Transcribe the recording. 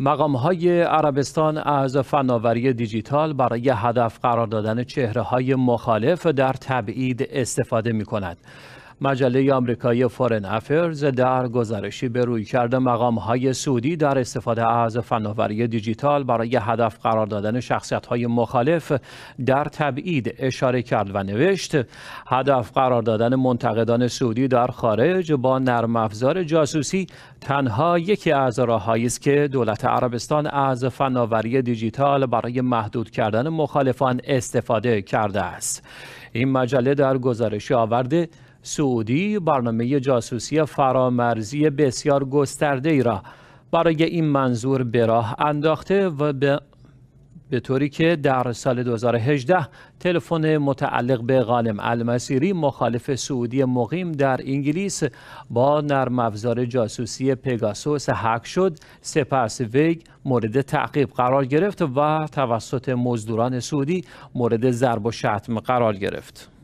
مقام های عربستان از فناوری دیجیتال برای هدف قرار دادن چهره های مخالف در تبعید استفاده می کند. مجله آمریکایی فورن افرز در گزارشی به روی کرده مقام های سعودی در استفاده از فناوری دیجیتال برای هدف قرار دادن شخصیت های مخالف در تبعید اشاره کرد و نوشت هدف قرار دادن منتقدان سعودی در خارج با نرم افزار جاسوسی تنها یکی از راههایی است که دولت عربستان از فناوری دیجیتال برای محدود کردن مخالفان استفاده کرده است این مجله در گزارشی آورده سعودی برنامه جاسوسی فرامرزی بسیار گسترده ای را برای این منظور به راه انداخته و به طوری که در سال 2018 تلفن متعلق به غالم المسیری مخالف سعودی مقیم در انگلیس با نرم افزار جاسوسی پگاسوس هک شد سپس ویگ مورد تعقیب قرار گرفت و توسط مزدوران سعودی مورد ضرب و شتم قرار گرفت